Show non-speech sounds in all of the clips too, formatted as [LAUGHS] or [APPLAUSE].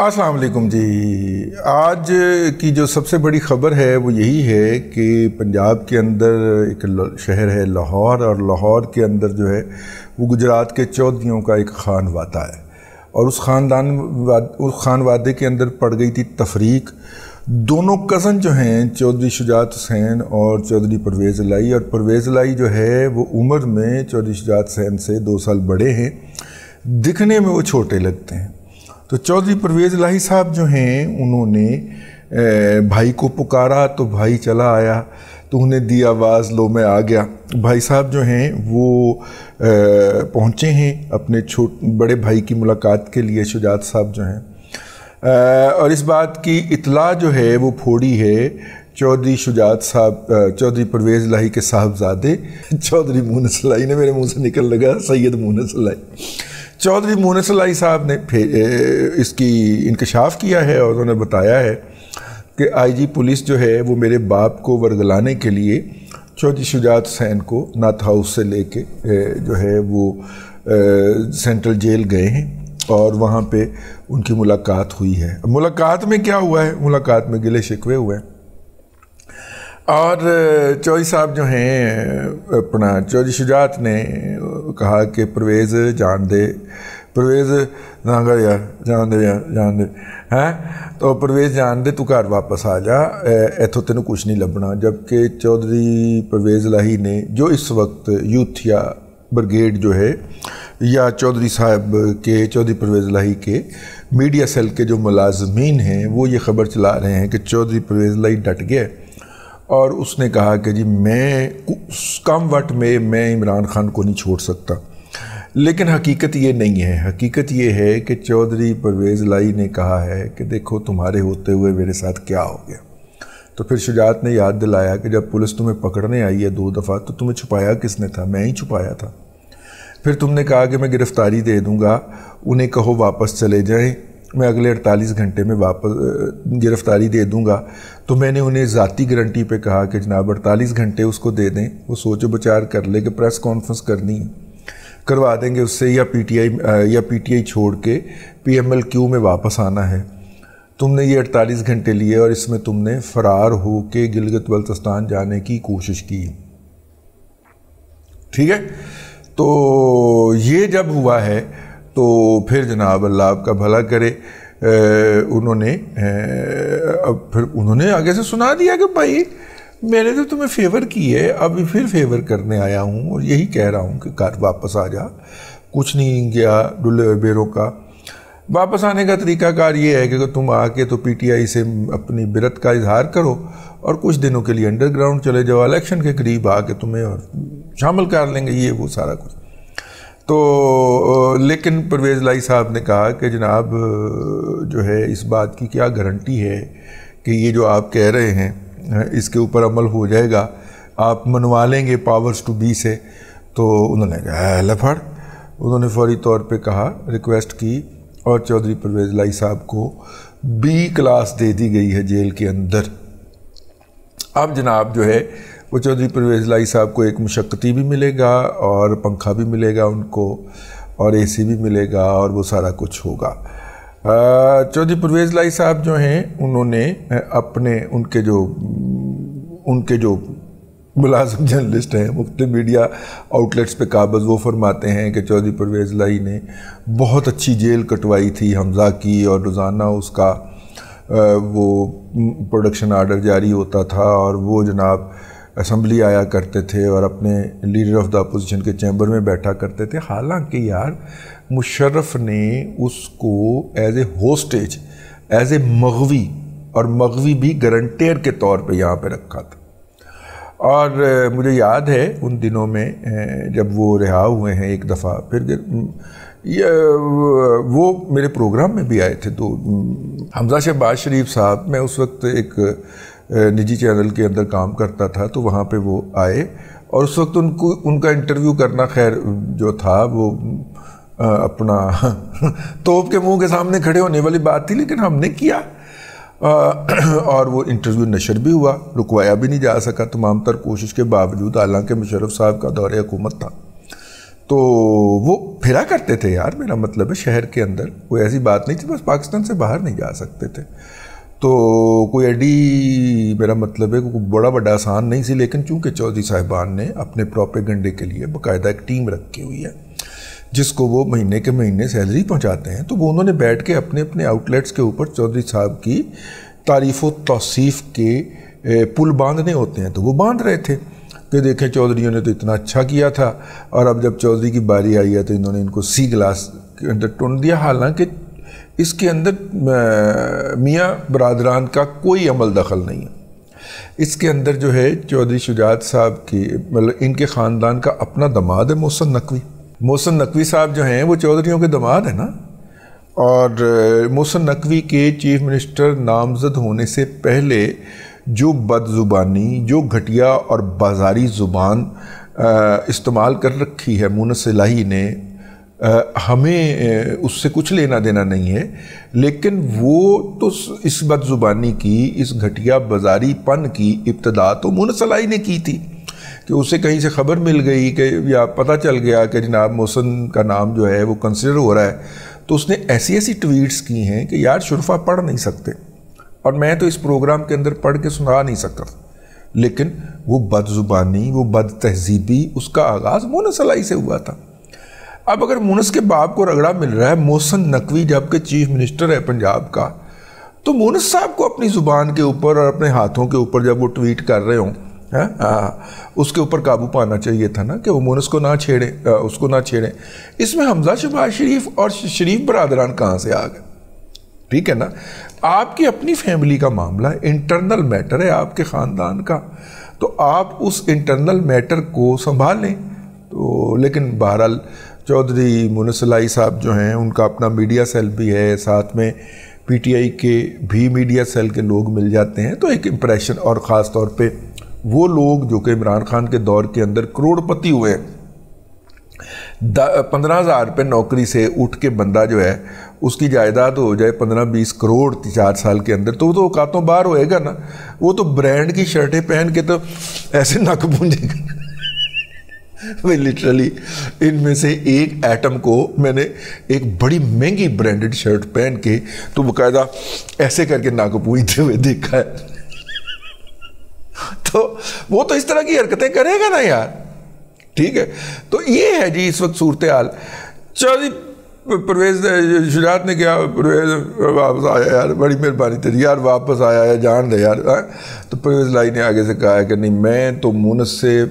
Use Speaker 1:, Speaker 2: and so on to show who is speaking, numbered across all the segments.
Speaker 1: असलकम जी आज की जो सबसे बड़ी ख़बर है वो यही है कि पंजाब के अंदर एक शहर है लाहौर और लाहौर के अंदर जो है वो गुजरात के चौधरीों का एक खान वादा है और उस ख़ानदान उस खान वादे के अंदर पड़ गई थी तफरीक दोनों कज़न जो हैं चौधरी शुजात हुसैन और चौधरी परवेज़ लाई और परवेज़ लाई जो है वो उम्र में चौधरी शुजात हुसैन से दो साल बड़े हैं दिखने में वो छोटे लगते हैं तो चौधरी परवेज़ लाही साहब जो हैं उन्होंने भाई को पुकारा तो भाई चला आया तो उन्हें दी आवाज़ लो मैं आ गया भाई साहब जो हैं वो पहुँचे हैं अपने छोट बड़े भाई की मुलाकात के लिए शुजात साहब जो हैं और इस बात की इतला जो है वो फोड़ी है चौधरी शुजात साहब चौधरी परवेज़ लाही के साहबजादे चौधरी मोहन सलाई ने मेरे मुंह से निकल लगा सैयद मोहन सलाई चौधरी मोनस लाई साहब ने इसकी इंकशाफ किया है और उन्होंने बताया है कि आईजी पुलिस जो है वो मेरे बाप को वर्गलाने के लिए चौधरी शुजात हुसैन को नाथ हाउस से लेके जो है वो सेंट्रल जेल गए हैं और वहाँ पे उनकी मुलाकात हुई है मुलाकात में क्या हुआ है मुलाकात में गिले शिकवे हुए हैं और चौधरी साहब जो हैं अपना चौधरी शुजात ने कहा कि परवेज़ जान दे परवेज़ कर यार जान दे यार जान दे हैं तो परवेज़ जान दे तू घर वापस आ जा इतों तेन कुछ नहीं लभना जबकि चौधरी परवेज़ लाही ने जो इस वक्त यूथिया ब्रिगेड जो है या चौधरी साहब के चौधरी परवेज़ लाही के मीडिया सेल के जो मुलाजमीन हैं वो ये खबर चला रहे हैं कि चौधरी परवेज़ लाही डट गया और उसने कहा कि जी मैं कम वट में मैं इमरान खान को नहीं छोड़ सकता लेकिन हकीकत ये नहीं है हकीकत ये है कि चौधरी परवेज़ लाई ने कहा है कि देखो तुम्हारे होते हुए मेरे साथ क्या हो गया तो फिर शुजात ने याद दिलाया कि जब पुलिस तुम्हें पकड़ने आई है दो दफ़ा तो तुम्हें छुपाया किसने था मैं ही छुपाया था फिर तुमने कहा कि मैं गिरफ़्तारी दे दूँगा उन्हें कहो वापस चले जाएँ मैं अगले 48 घंटे में वापस गिरफ़्तारी दे दूंगा तो मैंने उन्हें ज़ाती गारंटी पे कहा कि जनाब अड़तालीस घंटे उसको दे दें वो सोच विचार कर ले कि प्रेस कॉन्फ्रेंस करनी है करवा देंगे उससे या पीटीआई या पीटीआई छोड़ के पीएमएलक्यू में वापस आना है तुमने ये 48 घंटे लिए और इसमें तुमने फरार हो के गिलगत बल्तस्तान जाने की कोशिश की ठीक है तो ये जब हुआ है तो फिर जनाब अल्लाह आपका भला करे उन्होंने अब फिर उन्होंने आगे से सुना दिया कि भाई मैंने तो तुम्हें फेवर की है अभी फिर फेवर करने आया हूँ और यही कह रहा हूँ कि घर वापस आ जा कुछ नहीं गया डुल्ले बेरों का वापस आने का तरीकाकार ये है कि तुम आके तो पीटीआई से अपनी बिरत का इजहार करो और कुछ दिनों के लिए अंडरग्राउंड चले जाओ इलेक्शन के करीब आके तुम्हें और शामिल कर लेंगे ये वो सारा कुछ तो लेकिन परवेज़ लाई साहब ने कहा कि जनाब जो है इस बात की क्या गारंटी है कि ये जो आप कह रहे हैं इसके ऊपर अमल हो जाएगा आप मनवा लेंगे पावर्स टू बी से तो उन्होंने कहा लफड़ उन्होंने फौरी तौर पे कहा रिक्वेस्ट की और चौधरी परवेज़ लाई साहब को बी क्लास दे दी गई है जेल के अंदर अब जनाब जो है वो चौधरी परवेज लाई साहब को एक मशक्क़ती भी मिलेगा और पंखा भी मिलेगा उनको और एसी भी मिलेगा और वो सारा कुछ होगा चौधरी परवेज लाई साहब जो हैं उन्होंने अपने उनके जो उनके जो मुलाजम जर्नलिस्ट हैं मुख्त मीडिया आउटलेट्स पे काबज़ वो फरमाते हैं कि चौधरी परवेज़ लाई ने बहुत अच्छी जेल कटवाई थी हमजा की और रोज़ाना उसका वो प्रोडक्शन आर्डर जारी होता था और वो जनाब असम्बली आया करते थे और अपने लीडर ऑफ द अपोजिशन के चैम्बर में बैठा करते थे हालांकि यार मुशर्रफ ने उसको as a hostage as a मगवी और मगवी भी गारंटेयर के तौर पे यहाँ पे रखा था और मुझे याद है उन दिनों में जब वो रिहा हुए हैं एक दफ़ा फिर ये वो मेरे प्रोग्राम में भी आए थे तो हमजा शहबाज शरीफ साहब मैं उस वक्त एक निजी चैनल के अंदर काम करता था तो वहाँ पे वो आए और उस वक्त उनको उनका इंटरव्यू करना खैर जो था वो आ, अपना [LAUGHS] तोप के मुंह के सामने खड़े होने वाली बात थी लेकिन हमने किया आ, [CLEARS THROAT] और वो इंटरव्यू नशर भी हुआ रुकवाया भी नहीं जा सका तमाम तर कोशिश के बावजूद हालांकि मुशरफ साहब का दौरे हुकूमत था तो वो फिरा करते थे यार मेरा मतलब है शहर के अंदर कोई ऐसी बात नहीं थी बस पाकिस्तान से बाहर नहीं जा सकते थे तो कोई एडी मेरा मतलब है कोई बड़ा बड़ा आसान नहीं सी लेकिन चूंकि चौधरी साहिबान ने अपने गंडे के लिए बाकायदा एक टीम रखी हुई है जिसको वो महीने के महीने सैलरी पहुंचाते हैं तो वो उन्होंने बैठ के अपने अपने आउटलेट्स के ऊपर चौधरी साहब की तारीफ़ तोसीफ़ के पुल बांधने होते हैं तो वो बांध रहे थे कि देखें चौधरी ने तो इतना अच्छा किया था और अब जब चौधरी की बारी आई है तो इन्होंने इनको सी ग्लास के अंदर टूट दिया हालांकि इसके अंदर मियाँ बरदरान का कोई अमल दखल नहीं है इसके अंदर जो है चौधरी शुजात साहब की मतलब इनके ख़ानदान का अपना दमाद है मोहसन नकवी मोहसन नकवी साहब जो हैं वो चौधरीों के दमाद हैं ना और मोहसन नकवी के चीफ मिनिस्टर नामजद होने से पहले जो बदजुबानी जो घटिया और बाजारी ज़ुबान इस्तेमाल कर रखी है मून लाही ने हमें उससे कुछ लेना देना नहीं है लेकिन वो तो इस बदजुबानी की इस घटिया बाजारीपन की इब्तदा तो मुनसलाई ने की थी कि उसे कहीं से ख़बर मिल गई कि या पता चल गया कि जनाब मोहसन का नाम जो है वो कंसिडर हो रहा है तो उसने ऐसी ऐसी ट्वीट्स की हैं कि यार शुरफा पढ़ नहीं सकते और मैं तो इस प्रोग्राम के अंदर पढ़ के सुना नहीं सकता लेकिन वो बदजुबानी वो बद तहजीबी उसका आगाज़ मोनसलाई से हुआ था अब अगर मोनस के बाप को रगड़ा मिल रहा है मोहसन नकवी जब के चीफ मिनिस्टर है पंजाब का तो मोनस साहब को अपनी ज़ुबान के ऊपर और अपने हाथों के ऊपर जब वो ट्वीट कर रहे हों उसके ऊपर काबू पाना चाहिए था ना कि वो मोनस को ना छेड़े आ, उसको ना छेड़े इसमें हमजा शबाज़ शरीफ और शरीफ बरदरान कहाँ से आ गए ठीक है ना आपकी अपनी फैमिली का मामला है इंटरनल मैटर है आपके ख़ानदान का तो आप उस इंटरनल मैटर को संभाल लें तो लेकिन बहरहाल चौधरी मुनसलाई साहब जो हैं उनका अपना मीडिया सेल भी है साथ में पीटीआई के भी मीडिया सेल के लोग मिल जाते हैं तो एक इम्प्रेशन और ख़ास तौर पे वो लोग जो कि इमरान खान के दौर के अंदर करोड़पति हुए पंद्रह हज़ार रुपये नौकरी से उठ के बंदा जो है उसकी जायदाद हो जाए पंद्रह बीस करोड़ चार साल के अंदर तो वो तो औकातों बाहर होएगा ना वो तो ब्रांड की शर्टें पहन के तो ऐसे नक पूंजेगा [LAUGHS] मैं लिटरली इनमें से एक एटम को मैंने एक बड़ी महंगी ब्रांडेड शर्ट पहन के तो बकायदा ऐसे करके नाक पूछते हुए देखा है [LAUGHS] तो वो तो इस तरह की हरकतें करेगा ना यार ठीक है तो ये है जी इस वक्त सूरत हाल चल परवेज शुजात ने कहा परवेज वापस आया यार बड़ी मेहरबानी तेरी यार वापस आया है जान दे यार आ? हाँ? तो परवेज लाई ने आगे से कहा है कि नहीं मैं तो मुनस से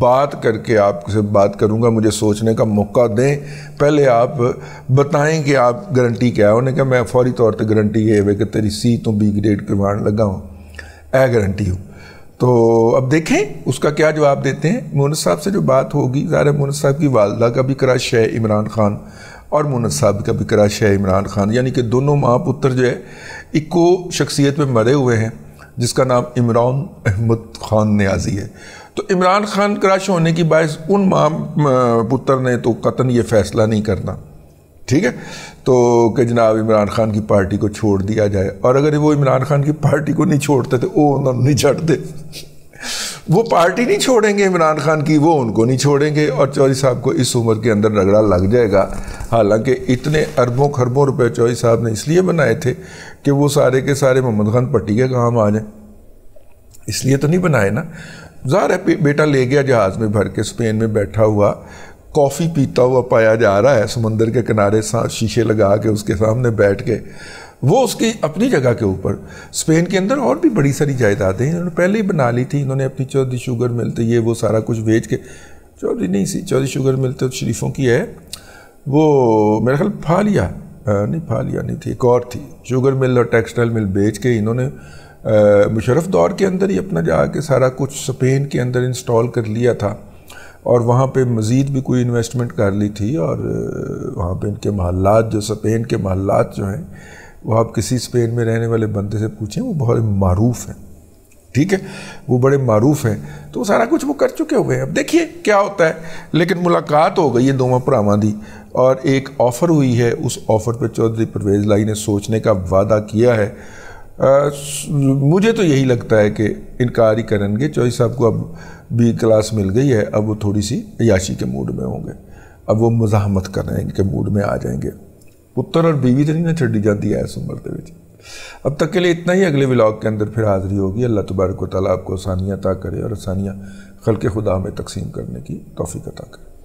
Speaker 1: बात करके आपसे बात करूंगा मुझे सोचने का मौका दें पहले आप बताएं कि आप गारंटी क्या है उन्हें कहा मैं फौरी तौर पर गारंटी ये है कि तेरी सी तो बी ग्रेड करवाने लगा हूँ ए गारंटी हूँ तो अब देखें उसका क्या जवाब देते हैं मोनस साहब से जो बात होगी ज़ाहिर मोनस साहब की वालदा का भी क्रश है इमरान खान और मुनत साहब का भी कराश है इमरान खान यानी कि दोनों माँ पुत्र जो है इको शख्सियत में मरे हुए हैं जिसका नाम इमरान अहमद खान न्याजी है तो इमरान खान क्रश होने की बायस उन माँ पुत्र ने तो कतन ये फैसला नहीं करना ठीक है तो कि जनाब इमरान खान की पार्टी को छोड़ दिया जाए और अगर वो इमरान खान की पार्टी को नहीं छोड़ते तो वो उन्होंने नहीं छड़ते वो पार्टी नहीं छोड़ेंगे इमरान खान की वो उनको नहीं छोड़ेंगे और चौधरी साहब को इस उम्र के अंदर रगड़ा लग जाएगा हालांकि इतने अरबों खरबों रुपए चौधरी साहब ने इसलिए बनाए थे कि वो सारे के सारे मोहम्मद खान पट्टी के काम आ जाए इसलिए तो नहीं बनाए ना जहर है बेटा ले गया जहाज़ में भर के स्पेन में बैठा हुआ कॉफ़ी पीता हुआ पाया जा रहा है समंदर के किनारे शीशे लगा के उसके सामने बैठ के वो उसकी अपनी जगह के ऊपर स्पेन के अंदर और भी बड़ी सारी जायदादें हैं इन्होंने पहले ही बना ली थी इन्होंने अपनी चौधरी शुगर मिल तो ये वो सारा कुछ बेच के चौधरी नहीं सी चौधरी शुगर मिल तो शरीफों की है वो मेरा ख्याल फालिया नहीं फालिया नहीं थी एक और थी शुगर मिल और टेक्सटाइल मिल बेच के इन्होंने मुशरफ दौर के अंदर ही अपना जा के सारा कुछ स्पेन के अंदर इंस्टॉल कर लिया था और वहाँ पे मज़ीद भी कोई इन्वेस्टमेंट कर ली थी और वहाँ पे इनके महल्लात जो स्पेन के महल्लात जो हैं वो आप किसी स्पेन में रहने वाले बंदे से पूछें वो बहुत मरूफ हैं ठीक है वो बड़े मरूफ हैं तो सारा कुछ वो कर चुके हुए हैं अब देखिए क्या होता है लेकिन मुलाकात हो गई है दोनों भरावान की और एक ऑफ़र हुई है उस ऑफ़र पर चौधरी परवेज़ लाई ने सोचने का वादा किया है आ, मुझे तो यही लगता है कि इनकार ही करेंगे चौधरी साहब को अब बी क्लास मिल गई है अब वो थोड़ी सी याशी के मूड में होंगे अब वो मजामत कर रहे हैं इनके मूड में आ जाएंगे पुत्र और बीवी तो नहीं ना छी जाती है इस उम्र के अब तक के लिए इतना ही अगले ब्लॉग के अंदर फिर हाजिरी होगी अल्लाह तबारक ताली आपको आसानियाँ अता करे और आसानियाँ खल के खुदा में तकसीम करने की तोफ़ी अता करे